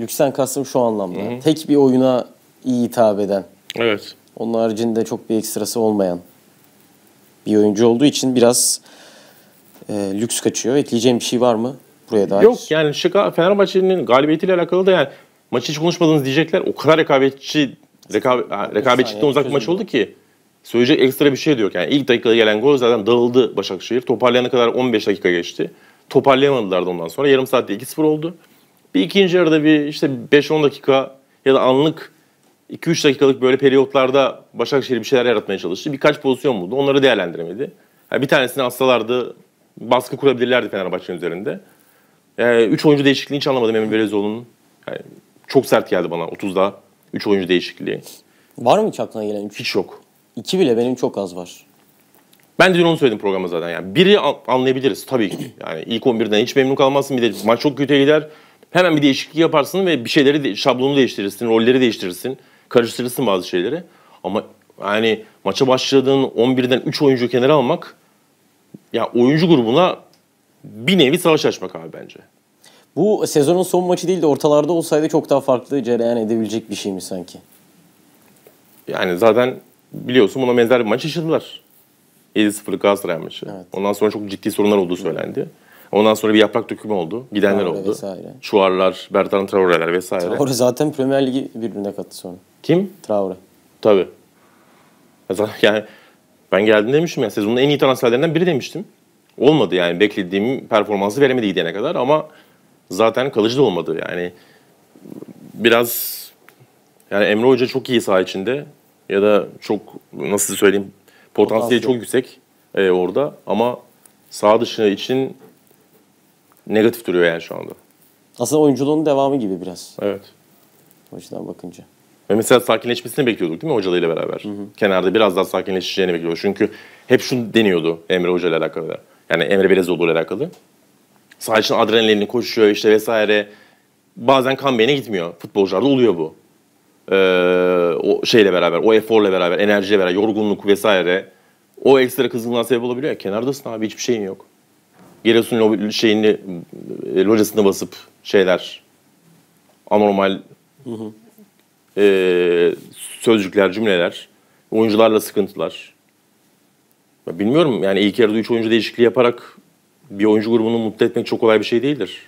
lüksen kastım şu anlamda. Hı-hı. Tek bir oyuna iyi hitap eden. Evet. Onun haricinde çok bir ekstrası olmayan bir oyuncu olduğu için biraz e, lüks kaçıyor. Ekleyeceğim bir şey var mı buraya dair? Yok yani şıka Fenerbahçe'nin galibiyetiyle alakalı da yani maçı hiç konuşmadınız diyecekler. O kadar rekabetçi rekab rekabetçilikten uzak bir maç oldu ki söyleyecek ekstra bir şey de yok. Yani ilk dakikada gelen gol zaten dağıldı Başakşehir. Toparlayana kadar 15 dakika geçti. Toparlayamadılar da ondan sonra. Yarım saatte 2-0 oldu. Bir ikinci yarıda bir işte 5-10 dakika ya da anlık 2-3 dakikalık böyle periyotlarda Başakşehir bir şeyler yaratmaya çalıştı. Birkaç pozisyon buldu. Onları değerlendiremedi. Yani bir tanesini atsalardı baskı kurabilirlerdi Fenerbahçe'nin üzerinde. Yani oyuncu değişikliğini hiç anlamadım Emin Belezoğlu'nun. Yani çok sert geldi bana 30'da 3 oyuncu değişikliği. Var mı hiç aklına gelen? Hiç yok. İki bile benim çok az var. Ben de dün onu söyledim programda zaten. Yani biri anlayabiliriz tabii ki. Yani ilk 11'den hiç memnun kalmazsın. Bir de maç çok kötü gider. Hemen bir değişiklik yaparsın ve bir şeyleri şablonu değiştirirsin, rolleri değiştirirsin. Karıştırırsın bazı şeyleri. Ama yani maça başladığın 11'den 3 oyuncu kenara almak ya oyuncu grubuna bir nevi savaş açmak abi bence. Bu sezonun son maçı değil de ortalarda olsaydı çok daha farklı cereyan edebilecek bir şeymiş sanki. Yani zaten biliyorsun buna benzer bir maç yaşadılar. 7-0'lık Galatasaray maçı. Evet. Ondan sonra çok ciddi sorunlar olduğu söylendi. Ondan sonra bir yaprak dökümü oldu. Gidenler Traore oldu. Vesaire. Şuarlar, Bertan Traore'ler vesaire. Traore zaten Premier Ligi birbirine kattı sonra. Kim? Traore. Tabii. Yani ben geldiğinde demiştim ya sezonun en iyi transferlerinden biri demiştim. Olmadı yani beklediğim performansı veremedi gidene kadar ama zaten kalıcı da olmadı yani. Biraz yani Emre Hoca çok iyi saha içinde ya da çok nasıl söyleyeyim potansiyeli çok yüksek e, orada ama sağ dışı için negatif duruyor yani şu anda. Aslında oyunculuğun devamı gibi biraz. Evet. O yüzden bakınca. Ve mesela sakinleşmesini bekliyorduk değil mi hocalığıyla beraber? Hı hı. Kenarda biraz daha sakinleşeceğini bekliyorduk. Çünkü hep şunu deniyordu Emre Hoca ile alakalı. Da. Yani Emre Belezoğlu ile alakalı. Sağ için adrenalinini koşuyor işte vesaire. Bazen kan beyine gitmiyor. Futbolcularda oluyor bu e, o şeyle beraber, o eforla beraber, enerjiyle beraber, yorgunluk vesaire o ekstra kızgınlığa sebep olabiliyor ya. Kenardasın abi hiçbir şeyin yok. Giresun lo- şeyini e, locasına basıp şeyler anormal hı hı. E, sözcükler, cümleler, oyuncularla sıkıntılar. Ya bilmiyorum yani ilk yarıda 3 oyuncu değişikliği yaparak bir oyuncu grubunu mutlu etmek çok kolay bir şey değildir.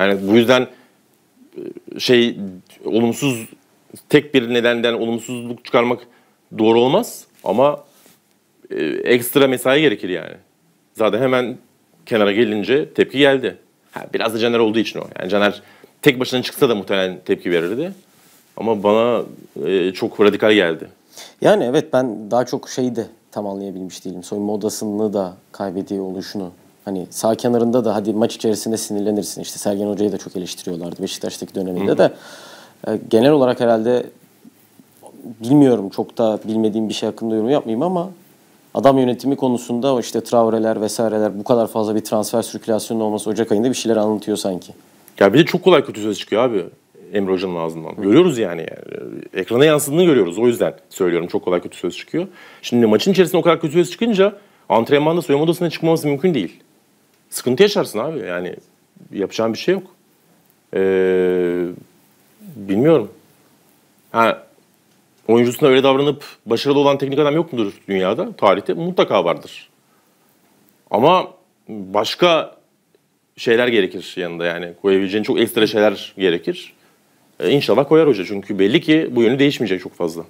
Yani bu yüzden e, şey olumsuz tek bir nedenden olumsuzluk çıkarmak doğru olmaz ama e, ekstra mesai gerekir yani. Zaten hemen kenara gelince tepki geldi. Ha, biraz da Caner olduğu için o. Yani Caner tek başına çıksa da muhtemelen tepki verirdi. Ama bana e, çok radikal geldi. Yani evet ben daha çok şeyi de tam anlayabilmiş değilim. Soyunma odasını da kaybediği oluşunu. Hani sağ kenarında da hadi maç içerisinde sinirlenirsin. İşte Sergen Hoca'yı da çok eleştiriyorlardı Beşiktaş'taki döneminde Hı-hı. de. E, genel olarak herhalde bilmiyorum çok da bilmediğim bir şey hakkında yorum yapmayayım ama adam yönetimi konusunda işte Traore'ler vesaireler bu kadar fazla bir transfer sirkülasyonu olması Ocak ayında bir şeyler anlatıyor sanki. Ya bir de çok kolay kötü söz çıkıyor abi Emre Hoca'nın ağzından. Hı. Görüyoruz yani. E, ekrana yansıdığını görüyoruz. O yüzden söylüyorum çok kolay kötü söz çıkıyor. Şimdi maçın içerisinde o kadar kötü söz çıkınca antrenmanda soyunma odasına çıkmaması mümkün değil. Sıkıntı yaşarsın abi. Yani yapacağın bir şey yok. Eee Bilmiyorum. Yani oyuncusuna öyle davranıp başarılı olan teknik adam yok mudur dünyada? Tarihte mutlaka vardır. Ama başka şeyler gerekir yanında yani. Koyabileceğin çok ekstra şeyler gerekir. Ee, inşallah koyar hoca çünkü belli ki bu yönü değişmeyecek çok fazla.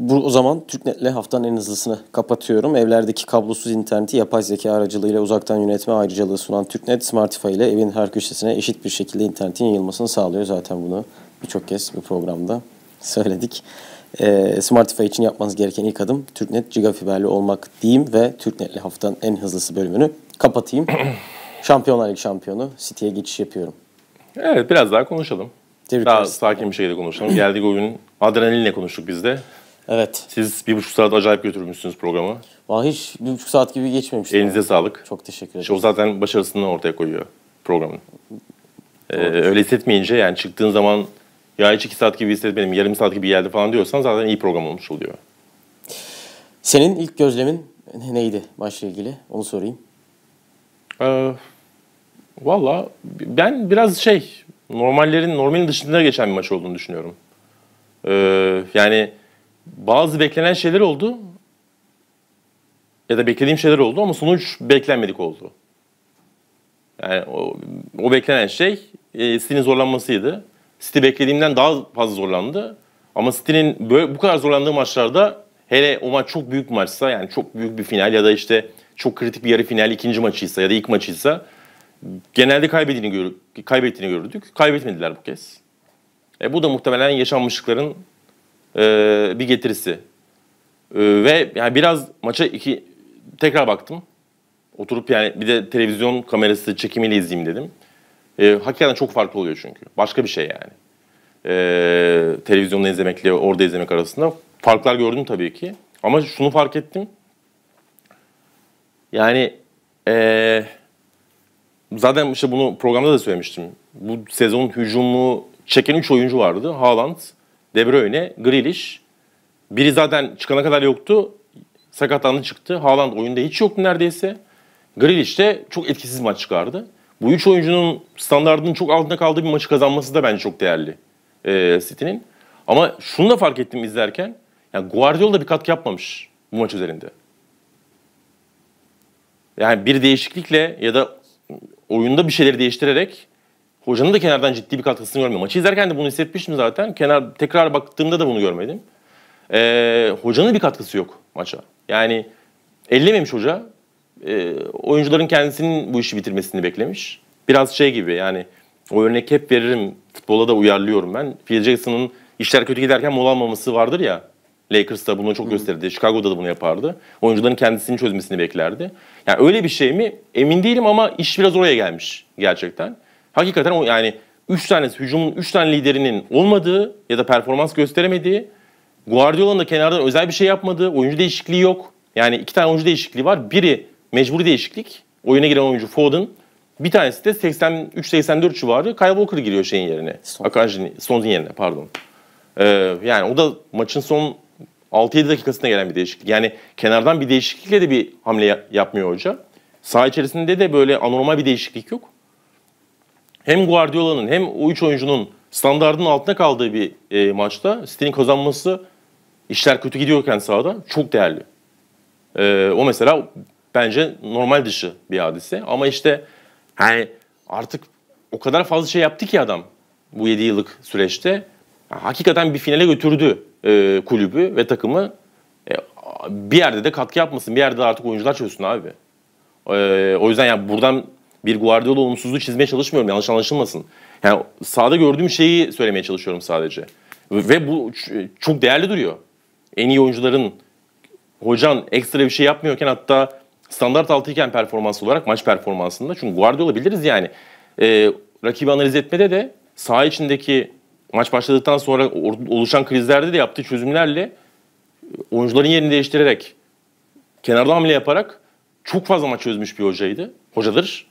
Bu o zaman TürkNet'le haftanın en hızlısını kapatıyorum. Evlerdeki kablosuz interneti yapay zeka aracılığıyla uzaktan yönetme ayrıcalığı sunan TürkNet Smartify ile evin her köşesine eşit bir şekilde internetin yayılmasını sağlıyor. Zaten bunu birçok kez bu programda söyledik. E, ee, Smartify için yapmanız gereken ilk adım TürkNet gigafiberli olmak diyeyim ve TürkNet'le haftanın en hızlısı bölümünü kapatayım. Şampiyonlar Ligi şampiyonu City'ye geçiş yapıyorum. Evet biraz daha konuşalım. Tebrik daha sakin bir şekilde konuşalım. Geldik gün adrenalinle konuştuk biz de. Evet. Siz bir buçuk saat acayip götürmüşsünüz programı. Valla hiç bir buçuk saat gibi geçmemişti. Elinize yani. sağlık. Çok teşekkür ederim. İşte o zaten başarısını ortaya koyuyor programın. Ee, öyle hissetmeyince yani çıktığın zaman ya hiç iki saat gibi hissetmedim, yarım saat gibi geldi falan diyorsan zaten iyi program olmuş oluyor. Senin ilk gözlemin neydi maçla ilgili? Onu sorayım. Ee, Valla ben biraz şey normallerin normalin dışında geçen bir maç olduğunu düşünüyorum. Ee, yani bazı beklenen şeyler oldu ya da beklediğim şeyler oldu ama sonuç beklenmedik oldu. Yani o, o beklenen şey e, City'nin zorlanmasıydı. City beklediğimden daha fazla zorlandı. Ama City'nin bu kadar zorlandığı maçlarda hele o maç çok büyük maçsa yani çok büyük bir final ya da işte çok kritik bir yarı final ikinci maçıysa ya da ilk maçıysa genelde kaybettiğini, gör, kaybettiğini gördük. Kaybetmediler bu kez. E, bu da muhtemelen yaşanmışlıkların e, bir getirisi. E, ve yani biraz maça iki tekrar baktım. Oturup yani bir de televizyon kamerası çekimiyle izleyeyim dedim. E, hakikaten çok farklı oluyor çünkü. Başka bir şey yani. E, televizyonda izlemekle orada izlemek arasında. Farklar gördüm tabii ki. Ama şunu fark ettim. Yani e, zaten işte bunu programda da söylemiştim. Bu sezon hücumu çeken 3 oyuncu vardı. Haaland, de Bruyne, Grealish. Biri zaten çıkana kadar yoktu. Sakatlandı çıktı. Haaland oyunda hiç yoktu neredeyse. Grealish de çok etkisiz maç çıkardı. Bu üç oyuncunun standartının çok altında kaldığı bir maçı kazanması da bence çok değerli e, City'nin. Ama şunu da fark ettim izlerken. Yani Guardiola da bir katkı yapmamış bu maç üzerinde. Yani bir değişiklikle ya da oyunda bir şeyleri değiştirerek Hocanın da kenardan ciddi bir katkısını görmedim. Maçı izlerken de bunu hissetmiştim zaten. Kenar tekrar baktığımda da bunu görmedim. Ee, hocanın bir katkısı yok maça. Yani ellememiş hoca. Ee, oyuncuların kendisinin bu işi bitirmesini beklemiş. Biraz şey gibi yani o örnek hep veririm. Futbola da uyarlıyorum ben. Phil Jackson'ın işler kötü giderken mola almaması vardır ya. Lakers da bunu çok gösterdi. Chicago'da da bunu yapardı. Oyuncuların kendisini çözmesini beklerdi. Yani öyle bir şey mi? Emin değilim ama iş biraz oraya gelmiş gerçekten hakikaten o yani 3 tanesi hücumun 3 tane liderinin olmadığı ya da performans gösteremediği Guardiola'nın da kenardan özel bir şey yapmadığı, oyuncu değişikliği yok. Yani iki tane oyuncu değişikliği var. Biri mecburi değişiklik. Oyuna giren oyuncu Foden. Bir tanesi de 83-84 civarı Kyle Walker giriyor şeyin yerine. Son. Akanji'nin, Son'un yerine pardon. Ee, yani o da maçın son 6-7 dakikasına gelen bir değişiklik. Yani kenardan bir değişiklikle de bir hamle yapmıyor hoca. Sağ içerisinde de böyle anormal bir değişiklik yok hem Guardiola'nın hem o üç oyuncunun standartının altına kaldığı bir e, maçta City'nin kazanması işler kötü gidiyorken sahada çok değerli. E, o mesela bence normal dışı bir hadise ama işte hani artık o kadar fazla şey yaptı ki adam bu 7 yıllık süreçte hakikaten bir finale götürdü e, kulübü ve takımı. E, bir yerde de katkı yapmasın. Bir yerde de artık oyuncular çözsün abi. E, o yüzden yani buradan bir Guardiola olumsuzluğu çizmeye çalışmıyorum. Yanlış anlaşılmasın. Yani sahada gördüğüm şeyi söylemeye çalışıyorum sadece. Ve bu çok değerli duruyor. En iyi oyuncuların hocan ekstra bir şey yapmıyorken hatta standart altıyken performans olarak maç performansında. Çünkü Guardiola biliriz yani. E, rakibi analiz etmede de saha içindeki maç başladıktan sonra oluşan krizlerde de yaptığı çözümlerle e, oyuncuların yerini değiştirerek kenarda hamle yaparak çok fazla maç çözmüş bir hocaydı. Hocadır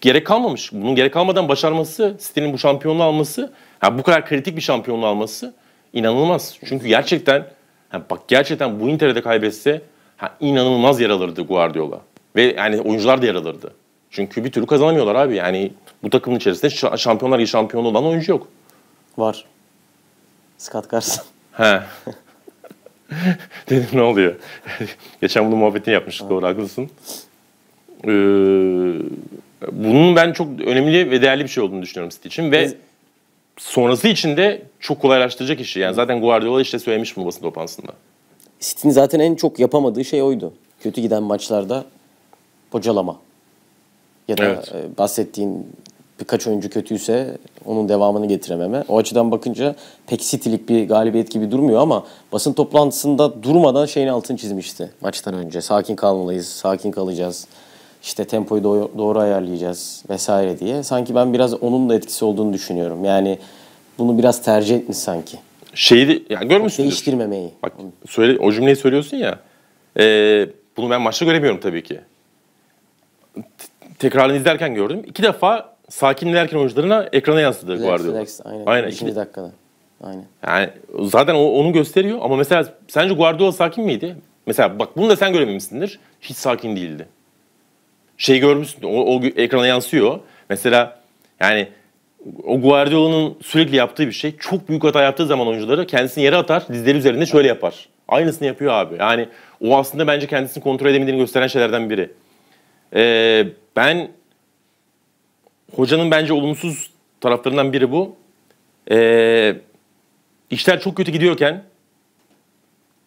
gerek kalmamış. Bunun gerek kalmadan başarması, City'nin bu şampiyonluğu alması, yani bu kadar kritik bir şampiyonluğu alması inanılmaz. Çünkü gerçekten yani bak gerçekten bu Inter'de kaybetse ha, inanılmaz yer alırdı Guardiola. Ve yani oyuncular da yer alırdı. Çünkü bir türlü kazanamıyorlar abi. Yani bu takımın içerisinde şampiyonlar gibi şampiyon olan oyuncu yok. Var. Scott Carson. He. Dedim ne oluyor? Geçen bunun muhabbetini yapmıştık. Doğru haklısın. Ee, bunun ben çok önemli ve değerli bir şey olduğunu düşünüyorum City için ve sonrası için de çok kolaylaştıracak işi. Yani zaten Guardiola işte söylemiş bunu basın toplantısında. City'nin zaten en çok yapamadığı şey oydu. Kötü giden maçlarda bocalama. Ya da evet. E, bahsettiğin birkaç oyuncu kötüyse onun devamını getirememe. O açıdan bakınca pek City'lik bir galibiyet gibi durmuyor ama basın toplantısında durmadan şeyin altını çizmişti maçtan önce. Sakin kalmalıyız, sakin kalacağız işte tempoyu doğru, doğru ayarlayacağız vesaire diye. Sanki ben biraz onun da etkisi olduğunu düşünüyorum. Yani bunu biraz tercih etmiş sanki. Şeyi de, yani görmüşsün. Değiştirmemeyi. Bak söyle, o cümleyi söylüyorsun ya. E, bunu ben maçta göremiyorum tabii ki. T- tekrarını izlerken gördüm. İki defa sakinlerken oyuncularına ekrana yansıdı relax, Guardiola. Relax, aynen. aynen. İkinci dakikada. Aynen. Yani zaten o, onu gösteriyor ama mesela sence Guardiola sakin miydi? Mesela bak bunu da sen görememişsindir. Hiç sakin değildi şey görmüşsün. O, o ekrana yansıyor. Mesela yani o Guardiola'nın sürekli yaptığı bir şey. Çok büyük hata yaptığı zaman oyuncuları kendisini yere atar, dizleri üzerinde şöyle yapar. Aynısını yapıyor abi. Yani o aslında bence kendisini kontrol edemediğini gösteren şeylerden biri. Ee, ben hocanın bence olumsuz taraflarından biri bu. Ee, işler çok kötü gidiyorken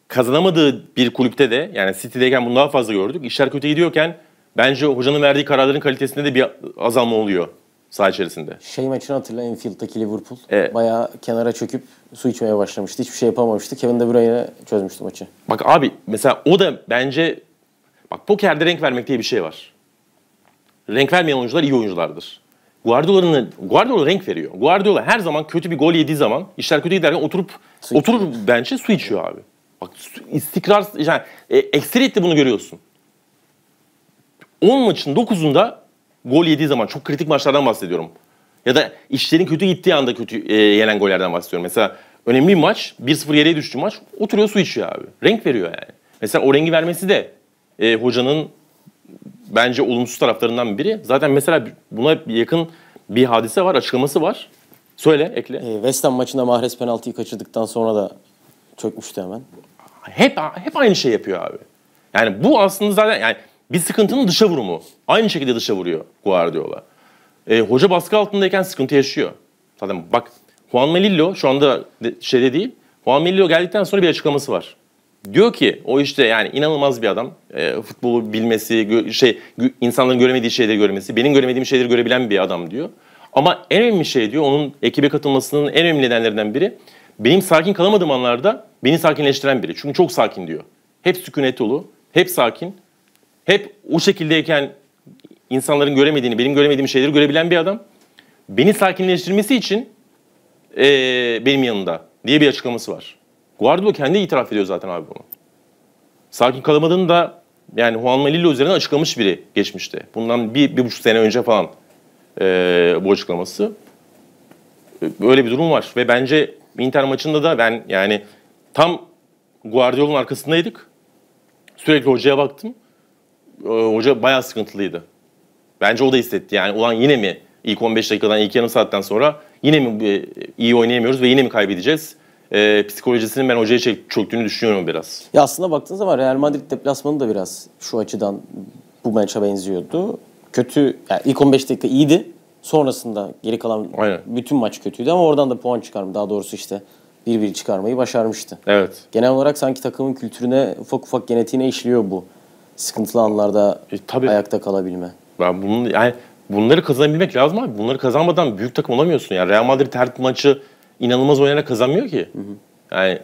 kazanamadığı bir kulüpte de yani City'deyken bunu daha fazla gördük. İşler kötü gidiyorken Bence hocanın verdiği kararların kalitesinde de bir azalma oluyor saha içerisinde. Şey maçını hatırla Enfield'daki Liverpool. Evet. Bayağı kenara çöküp su içmeye başlamıştı. Hiçbir şey yapamamıştı. Kevin De Bruyne çözmüştü maçı. Bak abi mesela o da bence bak pokerde renk vermek diye bir şey var. Renk vermeyen oyuncular iyi oyunculardır. Guardiola'nın Guardiola renk veriyor. Guardiola her zaman kötü bir gol yediği zaman işler kötü giderken oturup su oturur bence su içiyor abi. Bak istikrar yani e, ekseriyetle bunu görüyorsun. 10 maçın 9'unda gol yediği zaman çok kritik maçlardan bahsediyorum. Ya da işlerin kötü gittiği anda kötü e, yenen gollerden bahsediyorum. Mesela önemli bir maç 1-0 yere düştü maç oturuyor su içiyor abi. Renk veriyor yani. Mesela o rengi vermesi de e, hocanın bence olumsuz taraflarından biri. Zaten mesela buna yakın bir hadise var, açıklaması var. Söyle, ekle. E, West Ham maçında Mahrez penaltıyı kaçırdıktan sonra da çökmüştü hemen. Hep hep aynı şey yapıyor abi. Yani bu aslında zaten yani bir sıkıntının dışa vurumu. Aynı şekilde dışa vuruyor Guardiola. E, hoca baskı altındayken sıkıntı yaşıyor. Zaten bak Juan Melillo şu anda şeyde değil. Juan Melillo geldikten sonra bir açıklaması var. Diyor ki o işte yani inanılmaz bir adam. E, futbolu bilmesi, gö- şey gö- insanların göremediği şeyleri görmesi, benim göremediğim şeyleri görebilen bir adam diyor. Ama en önemli şey diyor onun ekibe katılmasının en önemli nedenlerinden biri benim sakin kalamadığım anlarda beni sakinleştiren biri. Çünkü çok sakin diyor. Hep sükunet dolu, hep sakin hep o şekildeyken insanların göremediğini, benim göremediğim şeyleri görebilen bir adam. Beni sakinleştirmesi için ee, benim yanında diye bir açıklaması var. Guardiola kendi itiraf ediyor zaten abi bunu. Sakin kalamadığını da yani Juan Melillo üzerine açıklamış biri geçmişte. Bundan bir, bir buçuk sene önce falan e, bu açıklaması. E, böyle bir durum var ve bence Inter maçında da ben yani tam Guardiola'nın arkasındaydık. Sürekli hocaya baktım. Ee, hoca bayağı sıkıntılıydı. Bence o da hissetti yani. Ulan yine mi ilk 15 dakikadan ilk yarım saatten sonra yine mi iyi oynayamıyoruz ve yine mi kaybedeceğiz? E, psikolojisinin ben hocaya çöktüğünü düşünüyorum biraz. Ya aslında baktığınız zaman Real Madrid deplasmanı da biraz şu açıdan bu maça benziyordu. Kötü, yani ilk 15 dakika iyiydi. Sonrasında geri kalan Aynen. bütün maç kötüydü ama oradan da puan çıkarmış. Daha doğrusu işte bir bir çıkarmayı başarmıştı. Evet. Genel olarak sanki takımın kültürüne ufak ufak genetiğine işliyor bu sıkıntılı anlarda e, tabii. ayakta kalabilme. Yani bunu yani bunları kazanabilmek lazım abi. Bunları kazanmadan büyük takım olamıyorsun. Yani Real Madrid her maçı inanılmaz oynayarak kazanmıyor ki. Hı hı. Yani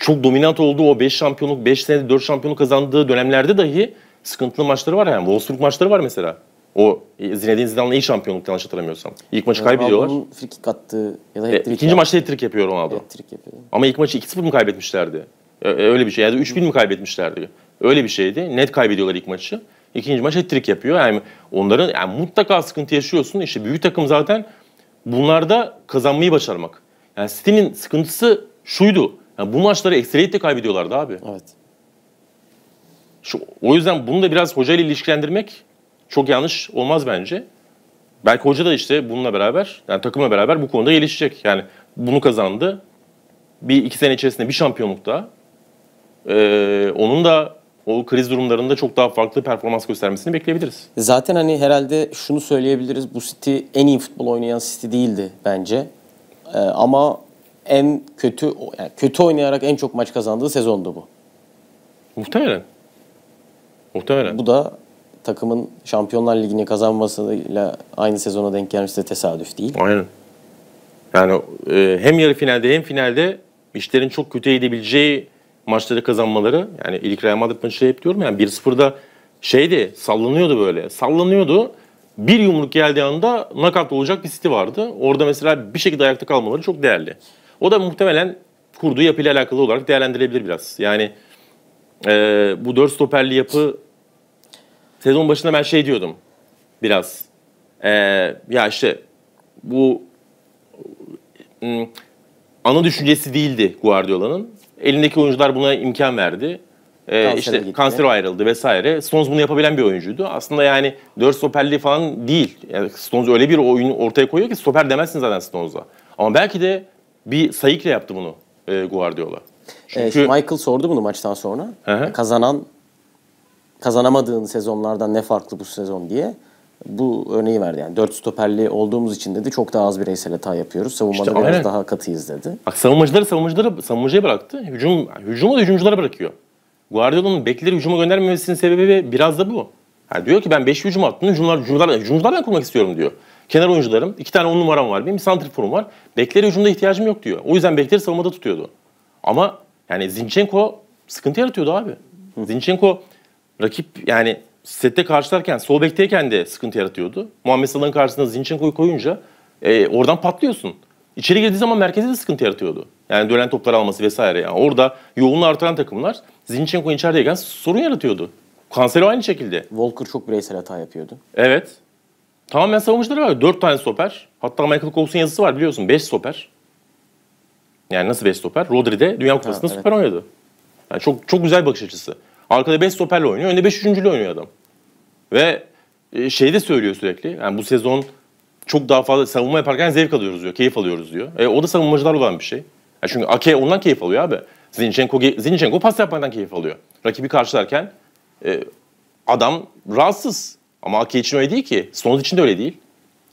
çok dominant olduğu o 5 şampiyonluk, 5 senede 4 şampiyonluk kazandığı dönemlerde dahi sıkıntılı maçları var yani. Wolfsburg maçları var mesela. O e, Zinedine Zidane'la iyi şampiyonluk yanlış hatırlamıyorum. İlk maçı Ronaldo'nun kaybediyorlar. Ronaldo'nun frikik attığı ya da e, hat-trick. E, ikinci maçta hat-trick yapıyor Ronaldo. Hat-trick yapıyor. Ama ilk maçı 2-0 mı kaybetmişlerdi? E, e, öyle bir şey. Yani 3-1 mi kaybetmişlerdi? Öyle bir şeydi. Net kaybediyorlar ilk maçı. İkinci maç hat yapıyor. Yani onların yani mutlaka sıkıntı yaşıyorsun. İşte büyük takım zaten bunlarda kazanmayı başarmak. Yani City'nin sıkıntısı şuydu. Yani bu maçları ekseriyetle kaybediyorlardı abi. Evet. Şu, o yüzden bunu da biraz hoca ile ilişkilendirmek çok yanlış olmaz bence. Belki hoca da işte bununla beraber, yani takımla beraber bu konuda gelişecek. Yani bunu kazandı. Bir iki sene içerisinde bir şampiyonluk daha. Ee, onun da o kriz durumlarında çok daha farklı performans göstermesini bekleyebiliriz. Zaten hani herhalde şunu söyleyebiliriz. Bu City en iyi futbol oynayan City değildi bence. Ee, ama en kötü yani kötü oynayarak en çok maç kazandığı sezondu bu. Muhtemelen. Muhtemelen. Bu da takımın Şampiyonlar Ligi'ni kazanmasıyla aynı sezona denk gelmesi de tesadüf değil. Aynen. Yani e, hem yarı finalde hem finalde işlerin çok kötü edebileceği maçları kazanmaları yani ilk Real Madrid maçı hep diyorum yani 1-0'da şeydi sallanıyordu böyle sallanıyordu. Bir yumruk geldiği anda nakat olacak bir City vardı. Orada mesela bir şekilde ayakta kalmaları çok değerli. O da muhtemelen kurduğu yapıyla alakalı olarak değerlendirilebilir biraz. Yani e, bu dört stoperli yapı sezon başında ben şey diyordum biraz. E, ya işte bu ana düşüncesi değildi Guardiola'nın. Elindeki oyuncular buna imkan verdi. Ee, Kansere işte gitti. kanser ayrıldı vesaire. Stones bunu yapabilen bir oyuncuydu. Aslında yani 4 stoperli falan değil. Yani Stones öyle bir oyun ortaya koyuyor ki stoper demezsin zaten Stones'a. Ama belki de bir sayıkla yaptı bunu e, Guardiola. E, Çünkü... E, Michael sordu bunu maçtan sonra. Hı-hı. Kazanan kazanamadığın sezonlardan ne farklı bu sezon diye bu örneği verdi. Yani 4 stoperli olduğumuz için dedi çok daha az bireysel hata yapıyoruz. Savunmada işte biraz daha katıyız dedi. Bak savunmacıları savunmacıları savunmacıya bıraktı. Hücum hücumu da hücumculara bırakıyor. Guardiola'nın bekleri hücuma göndermemesinin sebebi biraz da bu. Yani diyor ki ben 5 hücum attım. Hücumlar, hücumlar, hücumcular ben kurmak istiyorum diyor. Kenar oyuncularım. iki tane on numaram var. Benim santriforum var. Bekleri hücumda ihtiyacım yok diyor. O yüzden bekleri savunmada tutuyordu. Ama yani Zinchenko sıkıntı yaratıyordu abi. Hı. Zinchenko rakip yani sette karşılarken, sol bekteyken de sıkıntı yaratıyordu. Muhammed Salah'ın karşısına Zinchenko'yu koyunca e, oradan patlıyorsun. İçeri girdiği zaman merkeze de sıkıntı yaratıyordu. Yani dönen toplar alması vesaire. Yani orada yoğunluğu artıran takımlar Zinchenko içerideyken sorun yaratıyordu. Cancelo aynı şekilde. Volker çok bireysel hata yapıyordu. Evet. Tamamen savunmacıları var. Dört tane stoper. Hatta Michael Coles'un yazısı var biliyorsun. Beş stoper. Yani nasıl beş stoper? Rodri de Dünya Kupası'nda evet. stoper oynadı. Yani çok çok güzel bakış açısı. Arkada 5 stoperle oynuyor. Önde 5 üçüncülü oynuyor adam. Ve şey de söylüyor sürekli. Yani bu sezon çok daha fazla savunma yaparken zevk alıyoruz diyor. Keyif alıyoruz diyor. E, o da savunmacılar olan bir şey. Yani e, çünkü Ake ondan keyif alıyor abi. Zinchenko, Zinchenko pas yapmaktan keyif alıyor. Rakibi karşılarken e, adam rahatsız. Ama Ake için öyle değil ki. Sonuç için de öyle değil.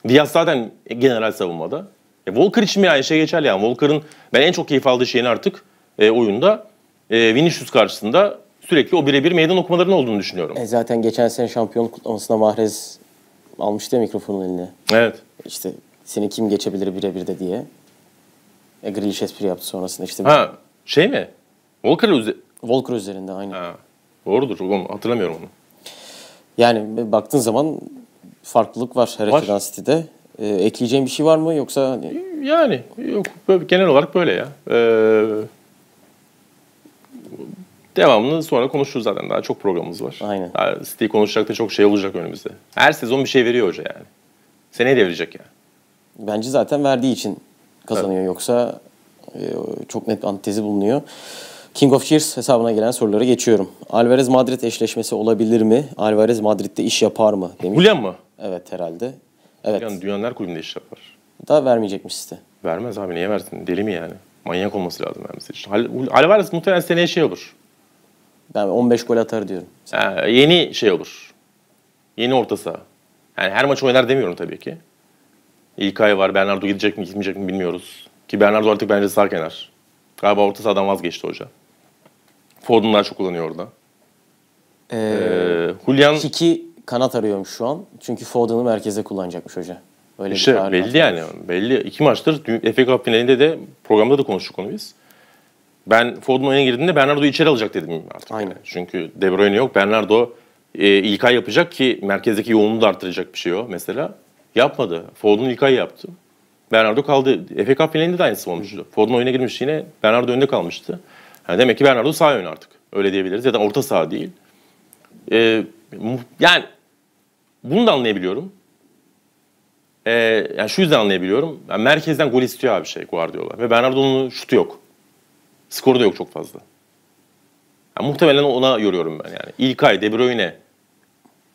Diaz zaten general savunmada. E, Walker için bile aynı şey geçerli yani. Walker'ın ben en çok keyif aldığı şeyin artık e, oyunda e, Vinicius karşısında sürekli o birebir meydan okumaların olduğunu düşünüyorum. E zaten geçen sene şampiyonluk kutlamasında Mahrez almıştı ya mikrofonun eline. Evet. İşte seni kim geçebilir birebir de diye. E, Grealish espri yaptı sonrasında işte. Ha şey mi? Volker üze- Walker üzerinde aynı. Ha, doğrudur. Oğlum, hatırlamıyorum onu. Yani baktığın zaman farklılık var her Var. açıdan City'de. E, ekleyeceğin bir şey var mı yoksa hani Yani yok genel olarak böyle ya. Ee, Devamını sonra konuşuruz zaten. Daha çok programımız var. Aynen. Daha City'yi konuşacak da çok şey olacak önümüzde. Her sezon bir şey veriyor hoca yani. Seneye de verecek yani. Bence zaten verdiği için kazanıyor. Evet. Yoksa e, çok net antitezi bulunuyor. King of Cheers hesabına gelen sorulara geçiyorum. Alvarez Madrid eşleşmesi olabilir mi? Alvarez Madrid'de iş yapar mı? Demiş. Julian mı? Evet herhalde. Evet. Julian Dünyalar Kulübü'nde iş yapar. Daha vermeyecekmiş size. Vermez abi niye versin? Deli mi yani? Manyak olması lazım vermesi için. Alvarez muhtemelen seneye şey olur. Ben 15 gol atar diyorum. Ee, yeni şey olur. Yeni orta saha. Yani her maç oynar demiyorum tabii ki. İlk ay var. Bernardo gidecek mi gitmeyecek mi bilmiyoruz. Ki Bernardo artık bence sağ kenar. Galiba orta sahadan vazgeçti hoca. Foden'ı daha çok kullanıyor orada. Ee, ee, Julian... Hiki kanat arıyorum şu an. Çünkü Foden'ı merkeze kullanacakmış hoca. Öyle işte bir belli yani. Belli. İki maçtır FA Cup finalinde de programda da konuştuk onu biz. Ben Ford'un oyuna girdiğinde Bernardo içeri alacak dedim artık. Aynen. Çünkü De Bruyne yok. Bernardo e, ilk ay yapacak ki merkezdeki yoğunluğu da artıracak bir şey o mesela. Yapmadı. Ford'un ilk ay yaptı. Bernardo kaldı. FA Cup finalinde de aynısı olmuştu. Foden oyuna girmiş yine Bernardo önde kalmıştı. Yani demek ki Bernardo sağ yön artık. Öyle diyebiliriz. Ya da orta saha değil. Ee, yani bunu da anlayabiliyorum. Ee, yani şu yüzden anlayabiliyorum. Yani merkezden gol istiyor abi şey Guardiola. Ve Bernardo'nun şutu yok. Skoru da yok çok fazla. Yani muhtemelen ona yoruyorum ben yani. İlkay, De Bruyne,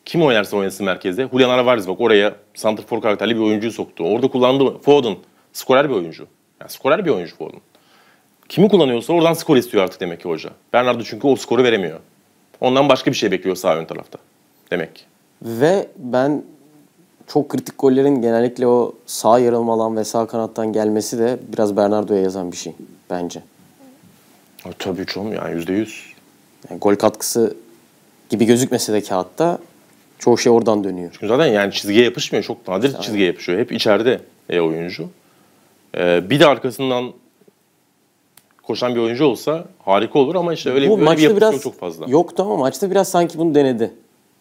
kim oynarsa oynasın merkezde. Julian Alvarez bak oraya santrfor karakterli bir oyuncuyu soktu. Orada kullandı Foden. Skorer bir oyuncu. Yani skorer bir oyuncu Foden. Kimi kullanıyorsa oradan skor istiyor artık demek ki hoca. Bernardo çünkü o skoru veremiyor. Ondan başka bir şey bekliyor sağ ön tarafta. Demek Ve ben çok kritik gollerin genellikle o sağ yarılma alan ve sağ kanattan gelmesi de biraz Bernardo'ya yazan bir şey bence. Abi, tabii canım yani yüzde yüz. Yani gol katkısı gibi gözükmese de kağıtta çoğu şey oradan dönüyor. Çünkü zaten yani çizgiye yapışmıyor. Çok nadir Aynen. çizgiye yapışıyor. Hep içeride e, oyuncu. Ee, bir de arkasından koşan bir oyuncu olsa harika olur ama işte öyle, Bu, öyle bir yapısı biraz çok fazla. Yoktu ama maçta biraz sanki bunu denedi.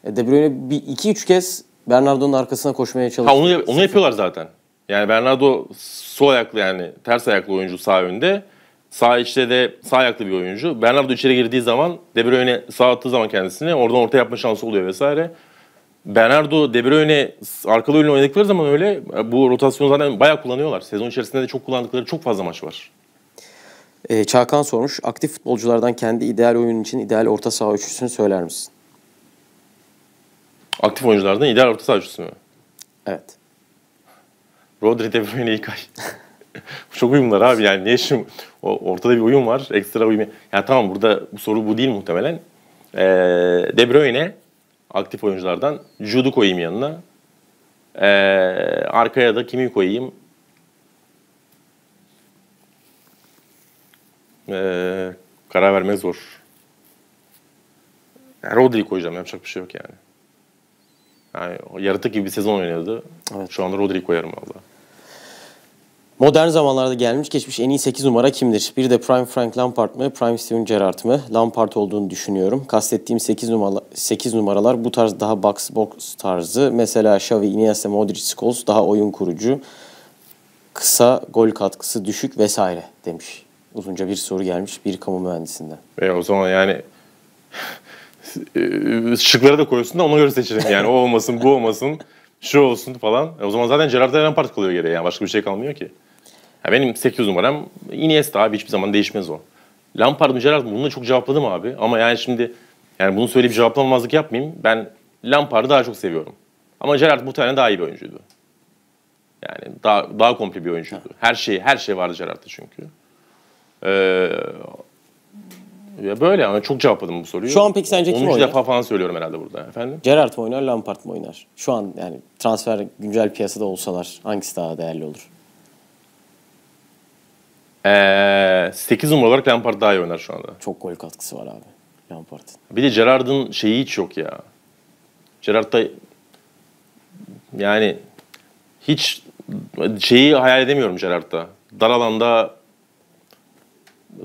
E, De Bruyne bir, iki üç kez Bernardo'nun arkasına koşmaya çalıştı. Ha, onu, onu yapıyorlar zaten. Yani Bernardo sol ayaklı yani ters ayaklı oyuncu sağ önde sağ içte de sağ ayaklı bir oyuncu. Bernardo içeri girdiği zaman De Bruyne sağ attığı zaman kendisini oradan orta yapma şansı oluyor vesaire. Bernardo, De Bruyne arkalı oyunu oynadıkları zaman öyle bu rotasyonu zaten bayağı kullanıyorlar. Sezon içerisinde de çok kullandıkları çok fazla maç var. E, ee, Çakan sormuş. Aktif futbolculardan kendi ideal oyun için ideal orta saha üçlüsünü söyler misin? Aktif oyunculardan ideal orta saha üçlüsü mü? Evet. Rodri, De Bruyne, ilk ay çok uyumlar abi yani. Ne işim? O, ortada bir uyum var. Ekstra uyum. Ya tamam burada bu soru bu değil muhtemelen. Ee, De Bruyne aktif oyunculardan Jude'u koyayım yanına. Ee, arkaya da kimi koyayım? Ee, karar verme zor. Yani Rodri'yi koyacağım. Yapacak bir şey yok yani. Yani yaratık gibi bir sezon oynadı. Evet. Şu anda Rodri'yi koyarım vallahi. Modern zamanlarda gelmiş geçmiş en iyi 8 numara kimdir? Bir de Prime Frank Lampard mı, Prime Steven Gerrard mı? Lampard olduğunu düşünüyorum. Kastettiğim 8 numara 8 numaralar bu tarz daha box box tarzı. Mesela Xavi, Iniesta, Modric, Scholes daha oyun kurucu. Kısa gol katkısı düşük vesaire demiş. Uzunca bir soru gelmiş bir kamu mühendisinden. E, o zaman yani e, şıkları da koysun da ona göre seçelim. Yani o olmasın, bu olmasın, şu olsun falan. E, o zaman zaten Gerard'a Lampard kalıyor geriye. Yani başka bir şey kalmıyor ki. Ya benim 8 numaram Iniesta abi hiçbir zaman değişmez o. Lampard mı Gerrard mı? Bunu da çok cevapladım abi. Ama yani şimdi yani bunu söyleyip cevaplamamazlık yapmayayım. Ben Lampard'ı daha çok seviyorum. Ama Gerrard muhtemelen daha iyi bir oyuncuydu. Yani daha, daha komple bir oyuncuydu. Her şey her şey vardı Gerrard'da çünkü. Ee, ya böyle yani çok cevapladım bu soruyu. Şu an peki sence kim 13 oynar? defa falan söylüyorum herhalde burada efendim. Gerrard mı oynar, Lampard mı oynar? Şu an yani transfer güncel piyasada olsalar hangisi daha değerli olur? Ee, 8 numara olarak Lampard daha iyi oynar şu anda. Çok gol katkısı var abi Lampard'ın. Bir de Gerrard'ın şeyi hiç yok ya. Gerrard da yani hiç şeyi hayal edemiyorum Gerrard'da. Dar alanda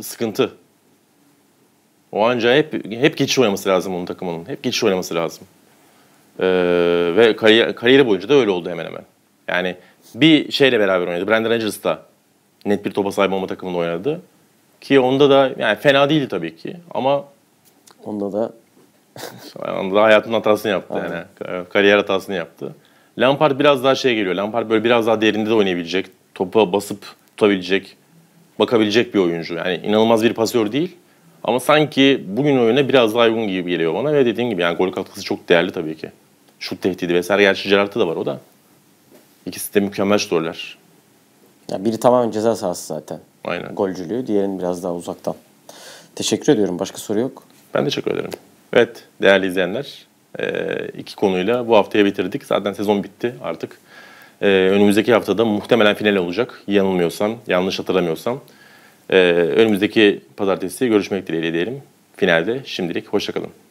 sıkıntı. O anca hep hep geçiş oynaması lazım onun takımının. Hep geçiş oynaması lazım. Ee, ve kariyer, kariyeri boyunca da öyle oldu hemen hemen. Yani bir şeyle beraber oynadı. Brandon Rodgers'ta net bir topa sahip olma takımında oynadı. Ki onda da yani fena değildi tabii ki ama onda da onda da hayatın hatasını yaptı Aynen. yani. Kariyer hatasını yaptı. Lampard biraz daha şey geliyor. Lampard böyle biraz daha derinde de oynayabilecek. Topa basıp tutabilecek, bakabilecek bir oyuncu. Yani inanılmaz bir pasör değil. Ama sanki bugün oyuna biraz daha uygun gibi geliyor bana ve dediğin gibi yani gol katkısı çok değerli tabii ki. Şut tehdidi vesaire. Gerçi Gerard'da da var o da. İkisi de mükemmel şutörler. Ya biri tamamen ceza sahası zaten. Aynen. Golcülüğü. Diğerinin biraz daha uzaktan. Teşekkür ediyorum. Başka soru yok. Ben teşekkür ederim. Evet değerli izleyenler e, iki konuyla bu haftaya bitirdik. Zaten sezon bitti artık. E, önümüzdeki haftada muhtemelen final olacak. Yanılmıyorsam, yanlış hatırlamıyorsam. E, önümüzdeki pazartesi görüşmek dileğiyle diyelim. Finalde şimdilik hoşçakalın.